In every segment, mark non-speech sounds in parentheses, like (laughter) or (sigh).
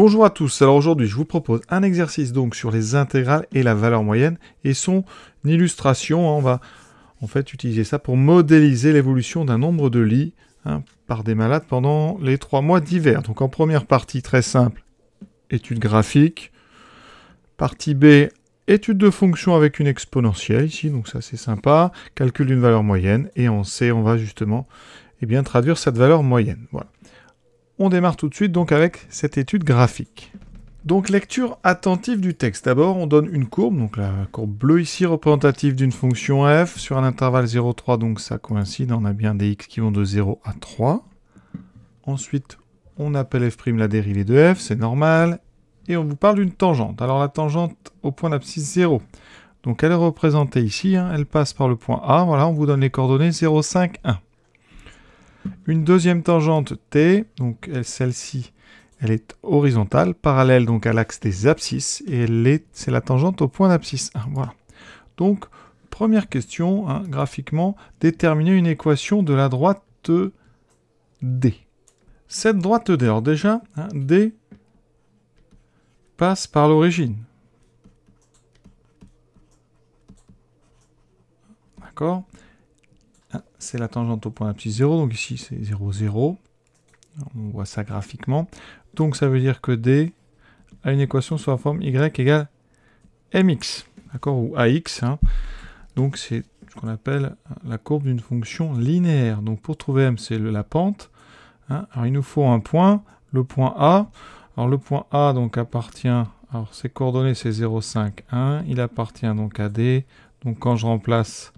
Bonjour à tous, alors aujourd'hui je vous propose un exercice donc sur les intégrales et la valeur moyenne et son illustration, on va en fait utiliser ça pour modéliser l'évolution d'un nombre de lits hein, par des malades pendant les trois mois d'hiver. Donc en première partie très simple, étude graphique, partie B, étude de fonction avec une exponentielle ici, donc ça c'est sympa, calcul d'une valeur moyenne et en C on va justement eh bien, traduire cette valeur moyenne. Voilà. On démarre tout de suite donc avec cette étude graphique. Donc lecture attentive du texte. D'abord, on donne une courbe, donc la courbe bleue ici représentative d'une fonction f sur un intervalle 0,3, donc ça coïncide, on a bien des x qui vont de 0 à 3. Ensuite, on appelle f' la dérivée de f, c'est normal, et on vous parle d'une tangente. Alors la tangente au point d'abscisse 0, donc elle est représentée ici, hein. elle passe par le point A, voilà, on vous donne les coordonnées 0, 5, 1. Une deuxième tangente T, donc celle-ci, elle est horizontale, parallèle donc à l'axe des abscisses, et c'est la tangente au point d'abscisse 1. Voilà. Donc, première question, hein, graphiquement, déterminer une équation de la droite D. Cette droite D, alors déjà, hein, D passe par l'origine. D'accord c'est la tangente au point petit 0, donc ici c'est 0, 0. On voit ça graphiquement. Donc ça veut dire que D a une équation sous la forme Y égale mx, d'accord, ou ax. Hein. Donc c'est ce qu'on appelle la courbe d'une fonction linéaire. Donc pour trouver m, c'est la pente. Hein. Alors il nous faut un point, le point A. Alors le point A donc appartient, alors ses coordonnées c'est 0, 1. Il appartient donc à D. Donc quand je remplace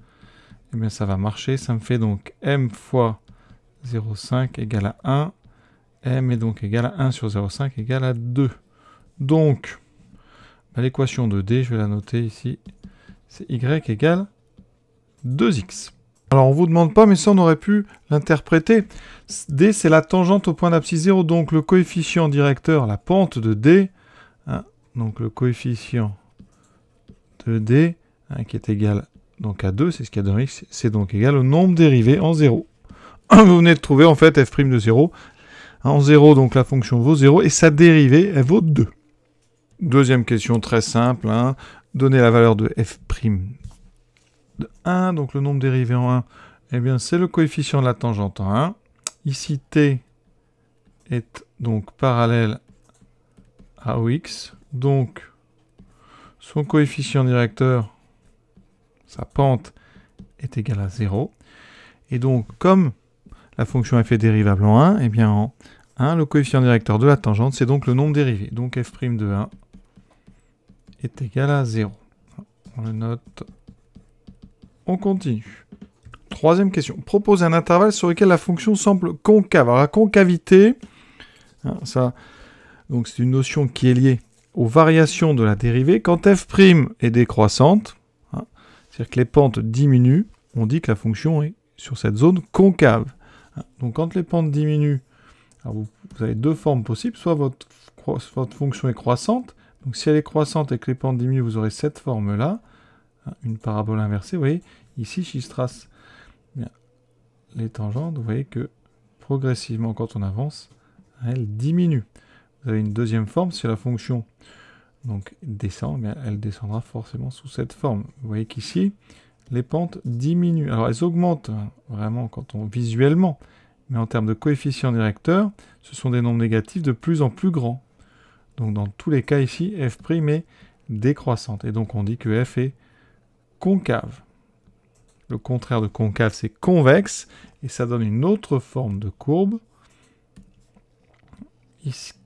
eh bien, ça va marcher. Ça me fait donc m fois 0,5 égale à 1. m est donc égal à 1 sur 0,5 égale à 2. Donc, bah, l'équation de D, je vais la noter ici, c'est y égale 2x. Alors on ne vous demande pas, mais ça on aurait pu l'interpréter. D c'est la tangente au point d'abscisse 0, donc le coefficient directeur, la pente de D, hein, donc le coefficient de D, hein, qui est égal à donc à 2, c'est ce qu'il y a dans x, c'est donc égal au nombre dérivé en 0. (clears throat) Vous venez de trouver en fait f' de 0. Hein, en 0, donc la fonction vaut 0 et sa dérivée, elle vaut 2. Deuxième question très simple, hein. donner la valeur de f' de 1, donc le nombre dérivé en 1, eh bien c'est le coefficient de la tangente en 1. Ici t est donc parallèle à x, donc son coefficient directeur sa pente est égale à 0. Et donc, comme la fonction f est dérivable en 1, et eh bien en 1, le coefficient directeur de la tangente, c'est donc le nombre dérivé. Donc f' de 1 est égal à 0. On le note. On continue. Troisième question. Propose un intervalle sur lequel la fonction semble concave. Alors la concavité, hein, ça, donc c'est une notion qui est liée aux variations de la dérivée. Quand f' est décroissante, c'est-à-dire que les pentes diminuent, on dit que la fonction est sur cette zone concave. Donc quand les pentes diminuent, vous, avez deux formes possibles, soit votre, fonction est croissante, donc si elle est croissante et que les pentes diminuent, vous aurez cette forme-là, une parabole inversée, vous voyez, ici je trace eh les tangentes, vous voyez que progressivement quand on avance, elle diminue. Vous avez une deuxième forme, si la fonction donc descend, eh elle descendra forcément sous cette forme. Vous voyez qu'ici, les pentes diminuent. Alors elles augmentent hein, vraiment quand on visuellement, mais en termes de coefficient directeur, ce sont des nombres négatifs de plus en plus grands. Donc dans tous les cas ici, f' est décroissante. Et donc on dit que f est concave. Le contraire de concave, c'est convexe, et ça donne une autre forme de courbe.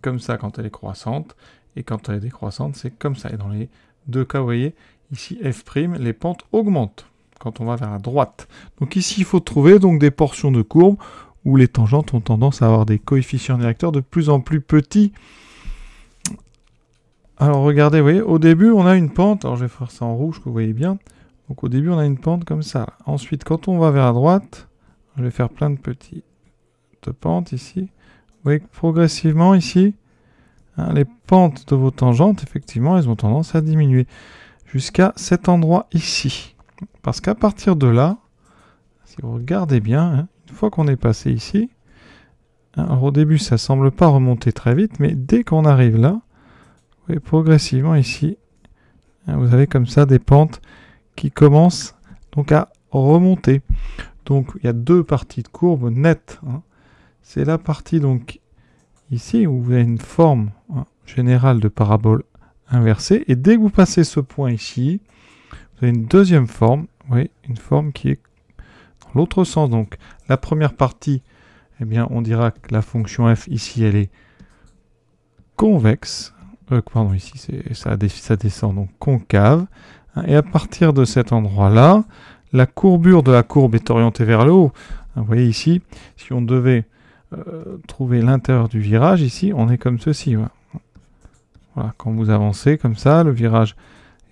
comme ça, quand elle est croissante, et quand elle est décroissante, c'est comme ça. Et dans les deux cas, vous voyez, ici f', les pentes augmentent quand on va vers la droite. Donc ici, il faut trouver donc des portions de courbe où les tangentes ont tendance à avoir des coefficients directeurs de plus en plus petits. Alors regardez, vous voyez, au début, on a une pente. Alors je vais faire ça en rouge, que vous voyez bien. Donc au début, on a une pente comme ça. Ensuite, quand on va vers la droite, je vais faire plein de petites pentes ici. Vous voyez que progressivement, ici, Hein, les pentes de vos tangentes, effectivement, elles ont tendance à diminuer jusqu'à cet endroit ici. Parce qu'à partir de là, si vous regardez bien, hein, une fois qu'on est passé ici, hein, au début ça semble pas remonter très vite, mais dès qu'on arrive là, progressivement ici, vous avez comme ça des pentes qui commencent donc à remonter. Donc il y a deux parties de courbe nettes. C'est la partie donc ici où vous avez une forme hein, générale de parabole inversée. Et dès que vous passez ce point ici, vous avez une deuxième forme, une forme qui est dans l'autre sens. Donc la première partie, eh bien, on dira que la fonction f ici, elle est convexe. Euh, pardon, ici, ça descend, donc concave. Hein. Et à partir de cet endroit-là, la courbure de la courbe est orientée vers le haut. Hein, vous voyez ici, si on devait euh, trouver l'intérieur du virage, ici, on est comme ceci. Voilà. quand vous avancez comme ça, le virage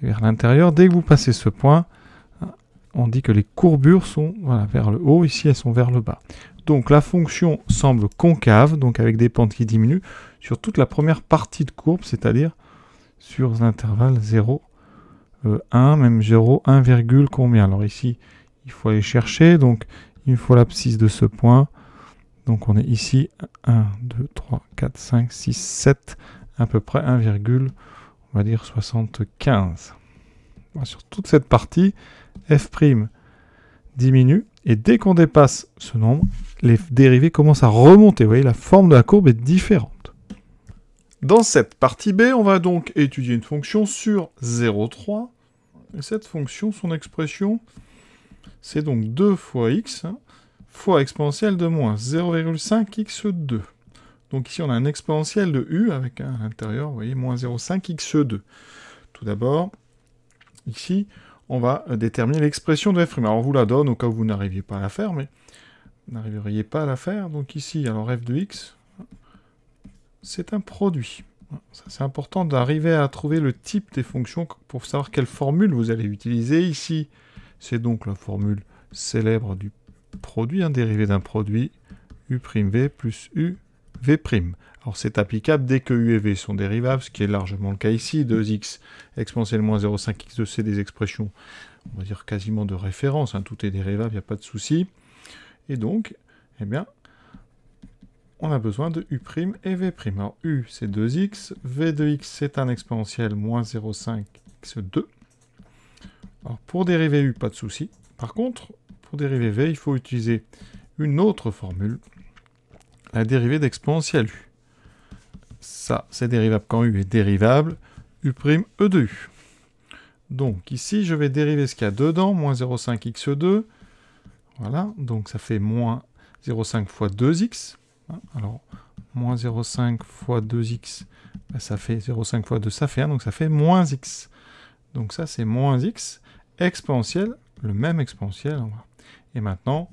est vers l'intérieur. Dès que vous passez ce point, on dit que les courbures sont vers le haut, ici elles sont vers le bas. Donc la fonction semble concave, donc avec des pentes qui diminuent, sur toute la première partie de courbe, c'est-à-dire sur l'intervalle 0, 1, euh, même 0, 1, combien. Alors ici, il faut aller chercher, donc il faut l'abscisse de ce point, donc on est ici 1, 2, 3, 4, 5, 6, 7, à peu près 1, on va dire 75. Sur toute cette partie, f' diminue, et dès qu'on dépasse ce nombre, les dérivés commencent à remonter. Vous voyez, la forme de la courbe est différente. Dans cette partie B, on va donc étudier une fonction sur 0,3. Et cette fonction, son expression, c'est donc 2 fois x. Hein, fois exponentielle de moins 0,5x2. Donc ici, on a un exponentiel de u avec un à l'intérieur, vous voyez, moins 0,5x2. Tout d'abord, ici, on va déterminer l'expression de f'. Alors, on vous la donne au cas où vous n'arriviez pas à la faire, mais vous n'arriveriez pas à la faire. Donc ici, alors f de x, c'est un produit. C'est important d'arriver à trouver le type des fonctions pour savoir quelle formule vous allez utiliser. Ici, c'est donc la formule célèbre du produit, un hein, dérivé d'un produit, U'V plus U, V'. Alors c'est applicable dès que U et V sont dérivables, ce qui est largement le cas ici. 2x exponentielle moins 0,5x 2 c'est des expressions, on va dire quasiment de référence, hein, tout est dérivable, il n'y a pas de souci. Et donc, eh bien, on a besoin de U' et V'. Alors U c'est 2x, V de x c'est un exponentiel moins 0,5x2. Alors pour dériver U, pas de souci. Par contre, pour dériver V, il faut utiliser une autre formule, la dérivée d'exponentielle U. Ça, c'est dérivable quand U est dérivable, U'E de U. Donc ici, je vais dériver ce qu'il y a dedans, moins 0,5x2. Voilà, donc ça fait moins 0,5 fois 2x. Hein, alors, moins 0,5 fois 2x, ben, ça fait 0,5 fois 2, ça fait 1, donc ça fait moins x. Donc ça, c'est moins x exponentielle, le même exponentiel, on va et maintenant,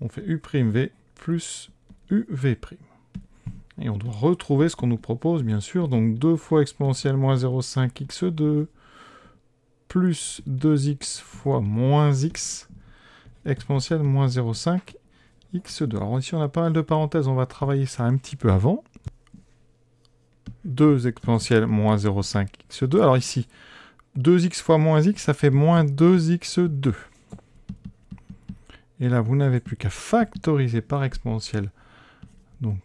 on fait U'V plus UV'. Et on doit retrouver ce qu'on nous propose, bien sûr. Donc 2 fois exponentielle moins 0,5 x2 plus 2x fois moins x exponentielle moins 0,5 x2. Alors ici, on a pas mal de parenthèses. On va travailler ça un petit peu avant. 2 exponentielle moins 0,5 x2. Alors ici, 2x fois moins x, ça fait moins 2x2. Et là, vous n'avez plus qu'à factoriser par exponentielle. Donc,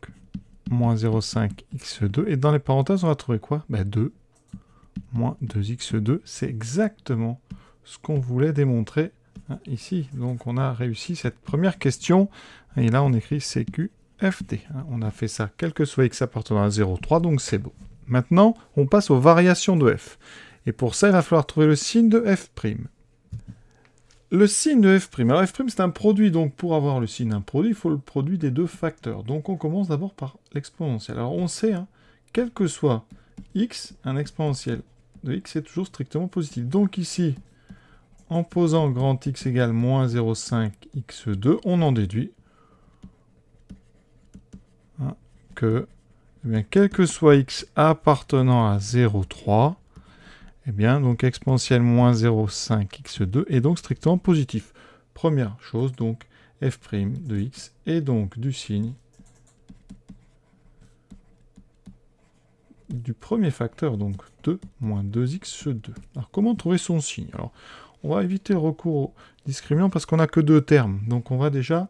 moins 0,5 x2. Et dans les parenthèses, on va trouver quoi 2 ben, moins 2x2. C'est exactement ce qu'on voulait démontrer hein, ici. Donc, on a réussi cette première question. Et là, on écrit CQFT. Hein. On a fait ça, quel que soit x appartenant à 0,3, donc c'est beau. Maintenant, on passe aux variations de f. Et pour ça, il va falloir trouver le signe de f'. Le signe de f'. Alors f' c'est un produit, donc pour avoir le signe d'un produit, il faut le produit des deux facteurs. Donc on commence d'abord par l'exponentielle. Alors on sait, hein, quel que soit x, un exponentiel de x est toujours strictement positif. Donc ici, en posant grand x égale moins 0,5 x2, on en déduit hein, que, eh quel que soit x appartenant à 0,3, eh bien, donc exponentielle moins 0,5 x2 est donc strictement positif. Première chose, donc f' de x est donc du signe du premier facteur, donc 2 moins 2x2. Alors comment trouver son signe Alors on va éviter le recours au discriminant parce qu'on n'a que deux termes. Donc on va déjà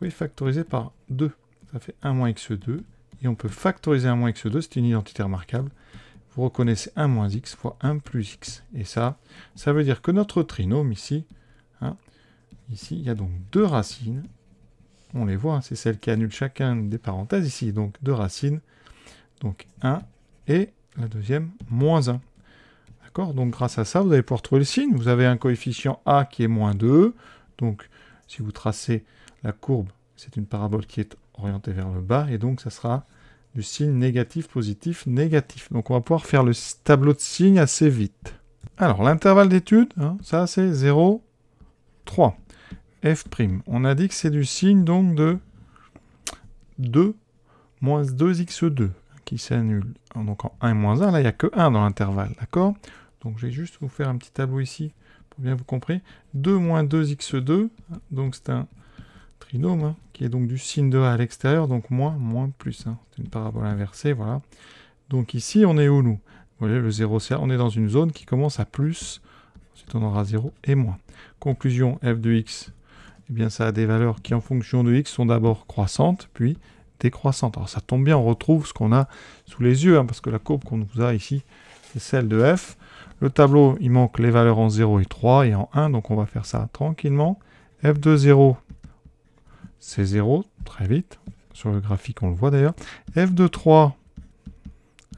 oui, factoriser par 2. Ça fait 1 moins x2. Et on peut factoriser 1 moins x2, c'est une identité remarquable vous reconnaissez 1 moins x fois 1 plus x. Et ça, ça veut dire que notre trinôme ici, hein, ici, il y a donc deux racines. On les voit, hein, c'est celle qui annule chacun des parenthèses ici. Donc deux racines, donc 1 et la deuxième, moins 1. D'accord Donc grâce à ça, vous allez pouvoir trouver le signe. Vous avez un coefficient a qui est moins 2. Donc si vous tracez la courbe, c'est une parabole qui est orientée vers le bas. Et donc ça sera du signe négatif, positif, négatif. Donc on va pouvoir faire le tableau de signes assez vite. Alors l'intervalle d'étude, hein, ça c'est 0, 3. F', on a dit que c'est du signe donc de 2 moins 2x2 hein, qui s'annule. Donc en 1 et moins 1, là il n'y a que 1 dans l'intervalle, d'accord Donc je vais juste vous faire un petit tableau ici pour bien vous comprendre. 2 moins 2x2, hein, donc c'est un Hein, qui est donc du signe de A à l'extérieur, donc moins, moins, plus. Hein. C'est une parabole inversée, voilà. Donc ici, on est où, nous Vous voyez, le 0, c'est on est dans une zone qui commence à plus, ensuite on aura 0 et moins. Conclusion, f de x, eh bien ça a des valeurs qui, en fonction de x, sont d'abord croissantes, puis décroissantes. Alors ça tombe bien, on retrouve ce qu'on a sous les yeux, hein, parce que la courbe qu'on nous a ici, c'est celle de f. Le tableau, il manque les valeurs en 0 et 3 et en 1, donc on va faire ça tranquillement. f de 0, c'est 0, très vite. Sur le graphique, on le voit d'ailleurs. f de 3,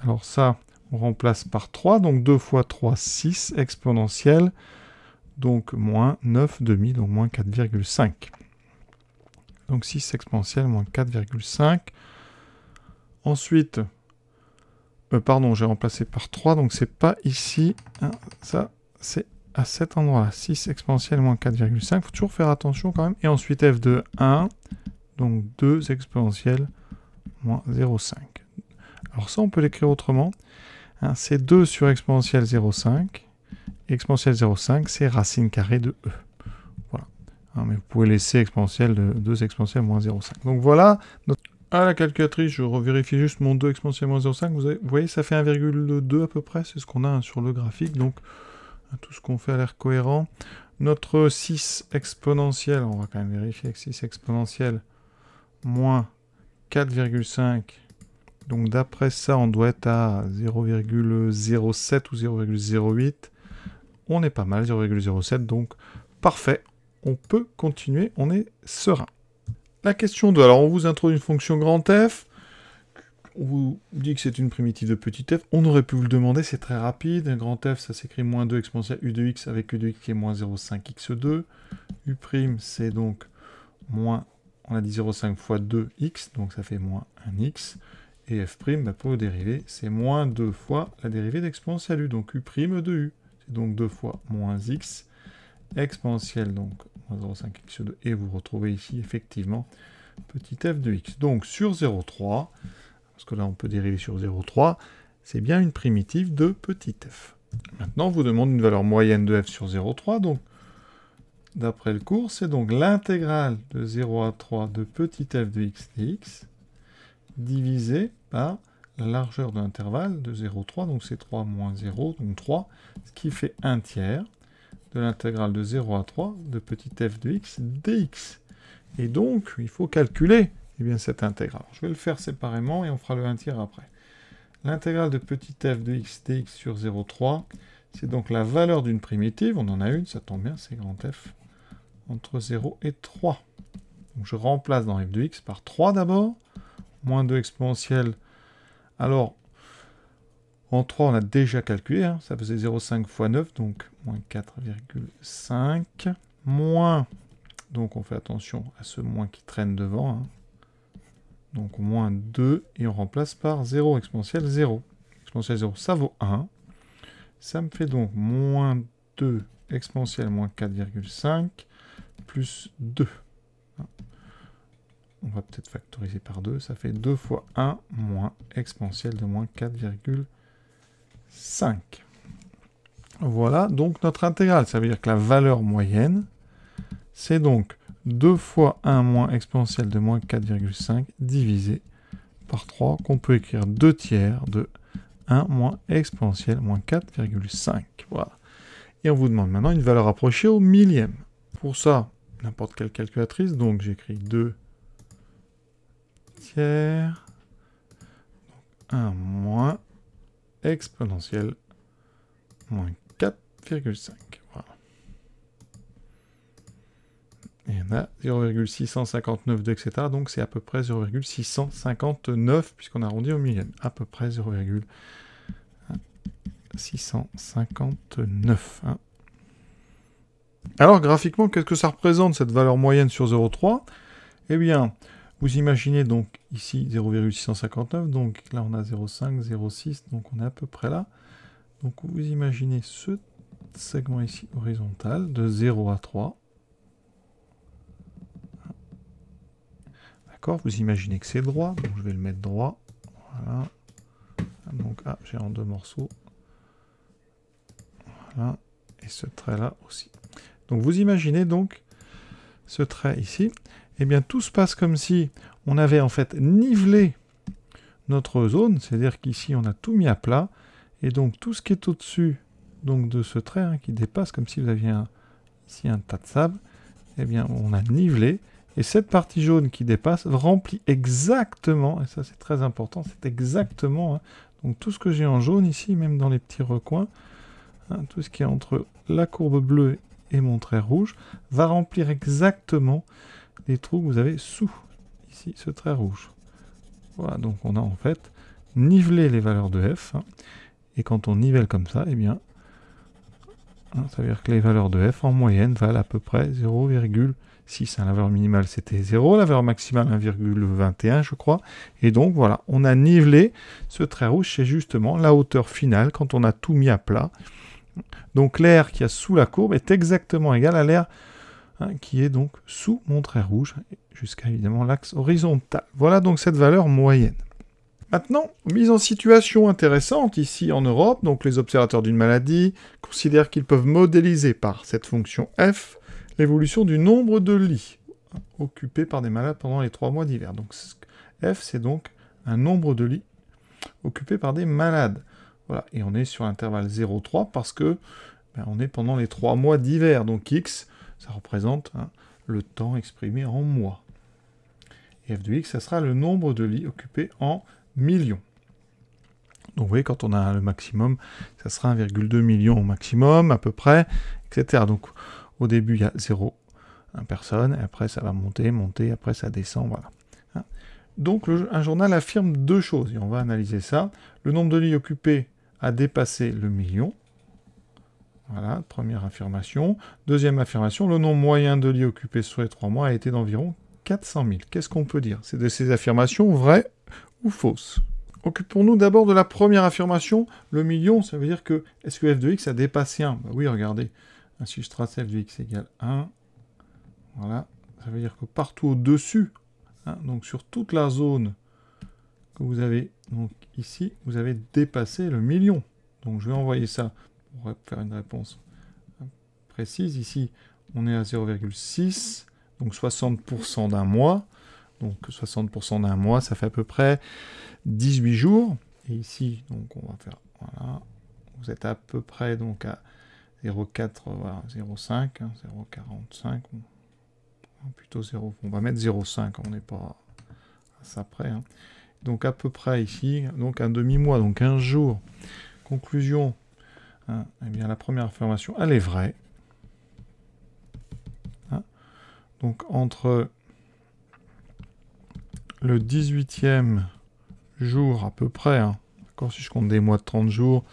alors ça, on remplace par 3, donc 2 fois 3, 6, exponentielle, donc moins demi, donc moins 4,5. Donc 6 exponentielle, moins 4,5. Ensuite, euh, pardon, j'ai remplacé par 3, donc c'est pas ici, ah, ça, c'est à cet endroit-là. 6 exponentielle moins 4,5. faut toujours faire attention quand même. Et ensuite f de 1, donc 2 exponentielle moins 0,5. Alors ça, on peut l'écrire autrement. Hein, c'est 2 sur exponentielle 0,5. Exponentielle 0,5, c'est racine carrée de e. Voilà. Hein, mais vous pouvez laisser exponentielle de 2 exponentielle moins 0,5. Donc voilà notre... À la calculatrice, je revérifie juste mon 2 exponentielle moins 0,5. Vous, vous voyez, ça fait 1,2 à peu près. C'est ce qu'on a hein, sur le graphique. Donc tout ce qu'on fait a l'air cohérent. Notre 6 exponentielle, on va quand même vérifier avec 6 exponentielle, moins 4,5. Donc d'après ça, on doit être à 0,07 ou 0,08. On est pas mal, 0,07, donc parfait. On peut continuer, on est serein. La question 2, alors on vous introduit une fonction grand F on vous dit que c'est une primitive de petit f, on aurait pu vous le demander, c'est très rapide, un grand f ça s'écrit moins 2 exponentielle u de x avec u de x qui est moins 0,5x2, u' c'est donc moins, on a dit 0,5 fois 2x, donc ça fait moins 1x, et f' prime, bah, pour le dérivé c'est moins 2 fois la dérivée d'exponentielle u, donc u' de u, c'est donc 2 fois moins x, exponentielle donc moins 0,5x2, et vous retrouvez ici effectivement petit f de x. Donc sur 0,3, parce que là on peut dériver sur 0,3, c'est bien une primitive de petit f. Maintenant, on vous demande une valeur moyenne de f sur 0,3, donc d'après le cours, c'est donc l'intégrale de 0 à 3 de petit f de x dx divisé par la largeur de l'intervalle de 0,3, donc c'est 3 moins 0, donc 3, ce qui fait 1 tiers de l'intégrale de 0 à 3 de petit f de x dx. Et donc, il faut calculer et eh bien cette intégrale. je vais le faire séparément et on fera le 1 tiers après. L'intégrale de petit f de x dx sur 0,3, c'est donc la valeur d'une primitive, on en a une, ça tombe bien, c'est grand f, entre 0 et 3. Donc je remplace dans f de x par 3 d'abord, moins 2 exponentielle. Alors, en 3, on a déjà calculé, hein. ça faisait 0,5 fois 9, donc moins 4,5, moins, donc on fait attention à ce moins qui traîne devant, hein. Donc moins 2 et on remplace par 0 exponentielle 0. Exponentielle 0, ça vaut 1. Ça me fait donc moins 2 exponentielle moins 4,5 plus 2. On va peut-être factoriser par 2. Ça fait 2 fois 1 moins exponentielle de moins 4,5. Voilà donc notre intégrale. Ça veut dire que la valeur moyenne, c'est donc 2 fois 1 moins exponentielle de moins 4,5 divisé par 3, qu'on peut écrire 2 tiers de 1 moins exponentielle moins 4,5. Voilà. Et on vous demande maintenant une valeur approchée au millième. Pour ça, n'importe quelle calculatrice, donc j'écris 2 tiers, 1 moins exponentielle moins 4,5. il y a 0,659 etc. Donc c'est à peu près 0,659 puisqu'on arrondit au millième. À peu près 0,659. Hein. Alors graphiquement, qu'est-ce que ça représente cette valeur moyenne sur 0,3 Eh bien, vous imaginez donc ici 0,659, donc là on a 0,5, 0,6, donc on est à peu près là. Donc vous imaginez ce segment ici horizontal de 0 à 3. vous imaginez que c'est droit, donc je vais le mettre droit. Voilà. Donc, ah, j'ai en deux morceaux. Et ce trait-là aussi. Donc, vous imaginez donc ce trait ici. Et eh bien, tout se passe comme si on avait en fait nivelé notre zone, c'est-à-dire qu'ici, on a tout mis à plat. Et donc, tout ce qui est au-dessus donc de ce trait hein, qui dépasse, comme si vous aviez un, ici un tas de sable, eh bien, on a nivelé. Et cette partie jaune qui dépasse remplit exactement, et ça c'est très important, c'est exactement, hein, donc tout ce que j'ai en jaune ici, même dans les petits recoins, hein, tout ce qui est entre la courbe bleue et mon trait rouge, va remplir exactement les trous que vous avez sous ici ce trait rouge. Voilà, donc on a en fait nivelé les valeurs de f, hein, et quand on nivelle comme ça, eh bien, ça veut dire que les valeurs de f en moyenne valent à peu près 0,1. 6, un valeur minimale c'était 0, la valeur maximale 1,21 je crois. Et donc voilà, on a nivelé ce trait rouge, c'est justement la hauteur finale quand on a tout mis à plat. Donc l'air qui a sous la courbe est exactement égal à l'air hein, qui est donc sous mon trait rouge, jusqu'à évidemment l'axe horizontal. Voilà donc cette valeur moyenne. Maintenant, mise en situation intéressante ici en Europe, donc les observateurs d'une maladie considèrent qu'ils peuvent modéliser par cette fonction f L'évolution du nombre de lits occupés par des malades pendant les trois mois d'hiver. Donc F, c'est donc un nombre de lits occupés par des malades. Voilà, et on est sur l'intervalle 0,3 parce que ben, on est pendant les trois mois d'hiver. Donc X, ça représente hein, le temps exprimé en mois. Et F de X, ça sera le nombre de lits occupés en millions. Donc vous voyez, quand on a le maximum, ça sera 1,2 million au maximum, à peu près, etc. Donc au début, il y a 0 personne, et après ça va monter, monter, après ça descend, voilà. Hein? Donc un journal affirme deux choses, et on va analyser ça. Le nombre de lits occupés a dépassé le million. Voilà, première affirmation. Deuxième affirmation, le nombre moyen de lits occupés sur les trois mois a été d'environ 400 000. Qu'est-ce qu'on peut dire C'est de ces affirmations vraies ou fausses Occupons-nous d'abord de la première affirmation. Le million, ça veut dire que est-ce que f de x a dépassé 1 bah Oui, regardez je trace f de x égale 1. Voilà, ça veut dire que partout au-dessus, hein, donc sur toute la zone que vous avez, donc ici, vous avez dépassé le million. Donc je vais envoyer ça pour faire une réponse hein, précise. Ici, on est à 0,6, donc 60% d'un mois. Donc 60% d'un mois, ça fait à peu près 18 jours. Et ici, donc on va faire, voilà, vous êtes à peu près donc à 0,4, 0,5, 0,45, plutôt 0, on va mettre 0,5, hein, on n'est pas à ça près. Hein. Donc à peu près ici, donc un demi-mois, donc un jour. Conclusion, hein, eh bien la première affirmation, elle est vraie. Hein. donc entre le 18e jour à peu près, d'accord, si je compte des mois de 30 jours,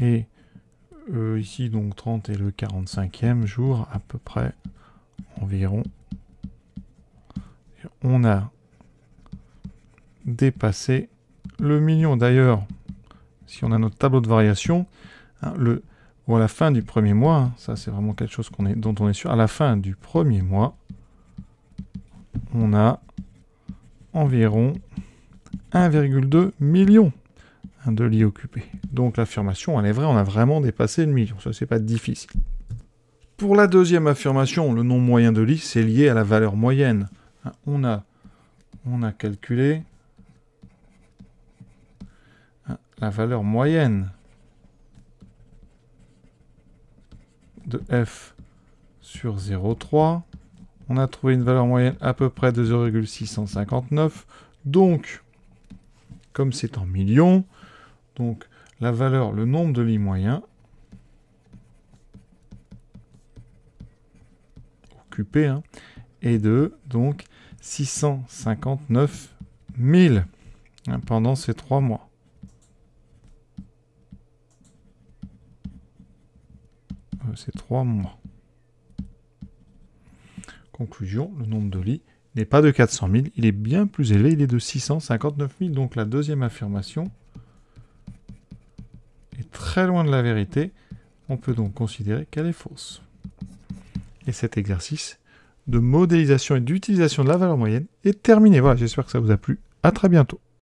et euh, ici donc 30 et le 45e jour à peu près environ. on a dépassé le million. D'ailleurs, si on a notre tableau de variation, hein, le, ou à la fin du premier mois, hein, ça c'est vraiment quelque chose qu'on est, dont on est sûr, à la fin du premier mois, on a environ 1,2 million de lits occuper. Donc l'affirmation, elle est vraie, on a vraiment dépassé le million, ça c'est pas difficile. Pour la deuxième affirmation, le nombre moyen de lits, c'est lié à la valeur moyenne. Hein, on a, on a calculé hein, la valeur moyenne de f sur 0,3. On a trouvé une valeur moyenne à peu près de 0,659. Donc, comme c'est en millions, donc la valeur, le nombre de lits moyens occupés hein, est de donc 659 000 hein, pendant ces trois mois. Euh, ces trois mois. Conclusion, le nombre de lits n'est pas de 400 000, il est bien plus élevé, il est de 659 000. Donc la deuxième affirmation loin de la vérité, on peut donc considérer qu'elle est fausse. Et cet exercice de modélisation et d'utilisation de la valeur moyenne est terminé. Voilà, j'espère que ça vous a plu. À très bientôt.